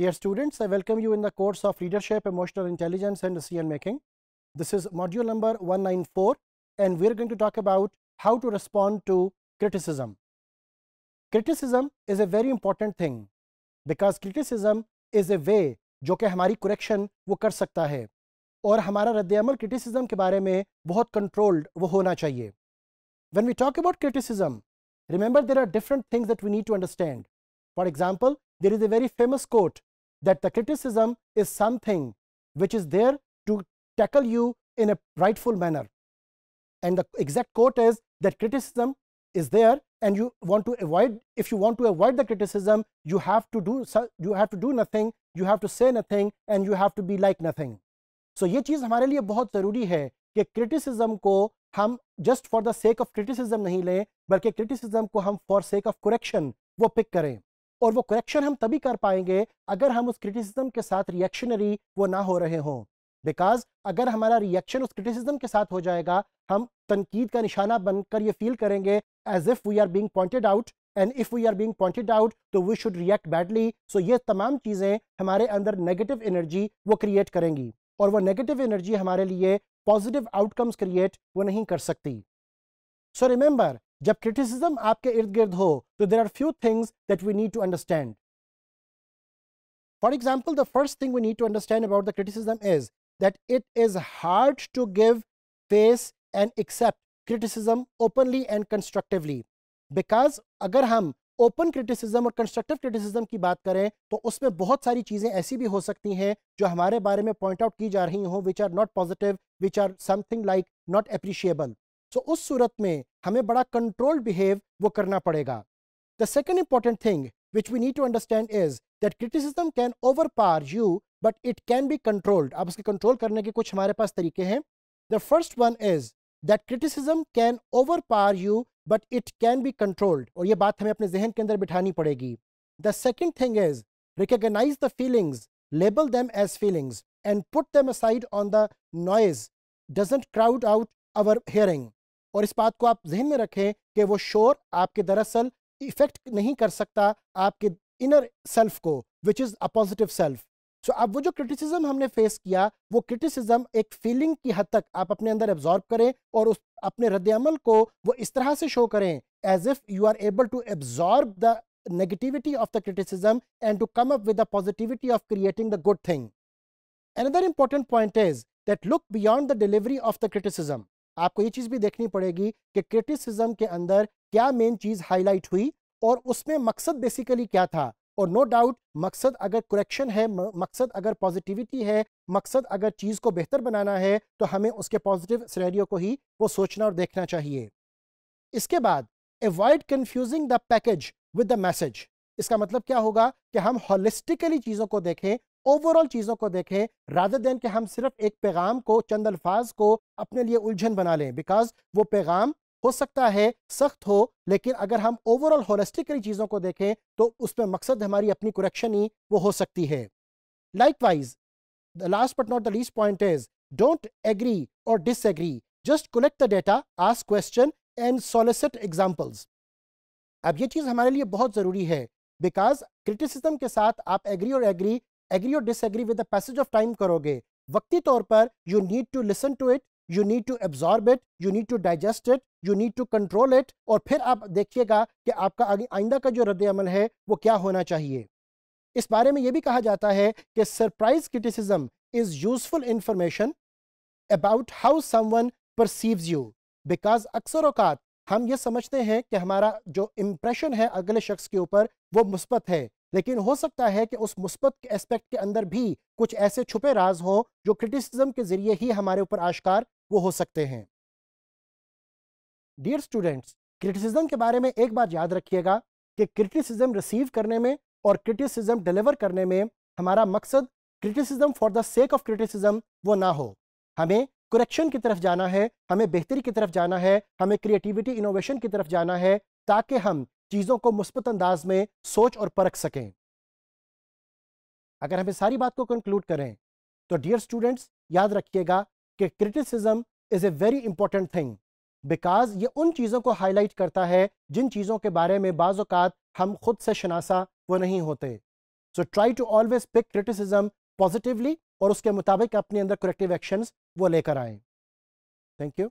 Dear students, I welcome you in the course of Leadership, Emotional Intelligence and Decision Making. This is module number 194 and we are going to talk about how to respond to criticism. Criticism is a very important thing because criticism is a way जो कि हमारी correction वो कर सकता है और हमारा रद्दमल criticism के बारे में बहुत controlled वो होना चाहिए. When we talk about criticism, remember there are different things that we need to understand. For example, there is a very famous quote that the criticism is something which is there to tackle you in a rightful manner. And the exact quote is that criticism is there and you want to avoid if you want to avoid the criticism you have to do you have to do nothing you have to say nothing and you have to be like nothing so ye cheez hamare liye bahut zaruri hai कि criticism को हम sake of the sake of criticism नहीं लें बल्कि criticism को हम for sake वो करें और वो करेक्शन हम तभी कर पाएंगे अगर हम उस क्रिटिसिज्म के साथ रिएक्शनरी वो ना हो रहे हों बिकॉज अगर हमारा रिएक्शन उस क्रिटिसिज्म के साथ हो जाएगा हम तनकीद का निशाना बनकर ये फील करेंगे as if we are being pointed out and if we are being pointed out तो we should react badly so ये तमाम चीज़ें हमारे अंदर नेगेटिव एनर्जी वो क्रिएट करेंगी और वो नेगेटिव एनर्जी हमारे लिए पॉजिटिव आउटकम्स क्रिएट वो नहीं कर सकती सो रिमेंबर जब क्रिटिसिज्म आपके इर्द गिर्द हो तो there are few things that we need to understand for example the first thing we need to understand about the criticism is that it is hard to give face and accept criticism openly and constructively because अगर हम open criticism और constructive criticism की बात करें तो उसमें बहुत सारी चीज़ें ऐसी भी हो सकती हैं जो हमारे बारे में पॉइंट आउट की जा रही हो which are not positive which are something like not appreciable so तो उस सूरत में हमें बड़ा कंट्रोल बिहेव वो करना पड़ेगा the second important thing which we need to understand is that criticism can overpower you but it can be controlled अब उसके कंट्रोल करने के कुछ हमारे पास तरीके हैं the first one is that criticism can overpower you but it can be controlled और ये बात हमें अपने जहन के अंदर बिठानी पड़ेगी the second thing is recognise the feelings label them as feelings and put them aside on the noise doesn't crowd out our hearing और इस बात को आप जहन में रखें कि वो शोर आपके दरअसल इफेक्ट नहीं कर सकता आपके इनर सेल्फ को which is a positive self so अब वो जो क्रिटिसिज्म हमने फेस किया वो क्रिटिसिज्म एक फीलिंग की हद तक आप अपने अंदर एब्जॉर्ब करें और उस अपने रद्दमल को वो इस तरह से शो करें as if you are able to absorb the negativity of the criticism and to come up with the positivity of creating the good thing. Another important point is that look beyond the delivery of the criticism. आपको ये चीज़ भी देखनी पड़ेगी कि criticism के अंदर क्या main चीज़ highlight हुई और उसमें मकसद बेसिकली क्या था और नो no डाउट मकसद अगर करेक्शन है मकसद अगर पॉजिटिविटी है मकसद अगर चीज़ को बेहतर बनाना है तो हमें उसके पॉजिटिव सिनेरियो को ही वो सोचना और देखना चाहिए इसके बाद avoid confusing the package with the message इसका मतलब क्या होगा कि हम हॉलिस्टिकली चीज़ों को देखें ओवरऑल चीज़ों को देखें राधा देन के हम सिर्फ एक पैगाम को चंद अल्फाज को अपने लिए उलझन बना लें बिकॉज वो पैगाम हो सकता है सख्त हो लेकिन अगर हम ओवरऑल होलिस्टिकली चीज़ों को देखें तो उसमें मकसद हमारी अपनी कुरेक्शन ही वो हो सकती है likewise the last but not the least point is don't agree और disagree just collect the data ask question and solicit examples अब ये चीज़ हमारे लिए बहुत ज़रूरी है बिकॉज क्रिटिसिज्म के साथ आप एग्री और एग्री एग्री और disagree with the passage of time करोगे वक्ती तौर पर you need to listen to it you need to absorb it you need to digest it you need to control it और फिर आप देखिएगा कि आपका आगे आइंदा का जो रद्द अमल है वो क्या होना चाहिए इस बारे में यह भी कहा जाता है कि surprise criticism is useful information about how someone perceives you because अक्सर औकात हम ये समझते हैं कि हमारा जो इम्प्रेशन है अगले शख्स के ऊपर वो मुस्बत है लेकिन हो सकता है कि उस मुस्बत के एस्पेक्ट के अंदर भी कुछ ऐसे छुपे राज हों जो क्रिटिसिज्म के ज़रिए ही हमारे ऊपर आश्कार वो हो सकते हैं डियर स्टूडेंट्स क्रिटिसिज्म के बारे में एक बात याद रखिएगा कि क्रिटिसिज्म रिसीव करने में और क्रिटिसिज्म डिलीवर करने में हमारा मकसद criticism for the sake of criticism वो ना हो हमें करेक्शन की तरफ जाना है हमें बेहतरी की तरफ जाना है हमें क्रिएटिविटी इनोवेशन की तरफ जाना है ताकि हम चीज़ों को मुस्बत अंदाज में सोच और परख सकें अगर हम इस सारी बात को कंक्लूड करें तो डियर स्टूडेंट्स याद रखिएगा कि criticism is a very important thing because ये उन चीज़ों को हाईलाइट करता है जिन चीज़ों के बारे में बाज़ात हम खुद से शनासा वो नहीं होते so try to always pick criticism positively और उसके मुताबिक अपने अंदर करेक्टिव एक्शंस वो लेकर आए थैंक यू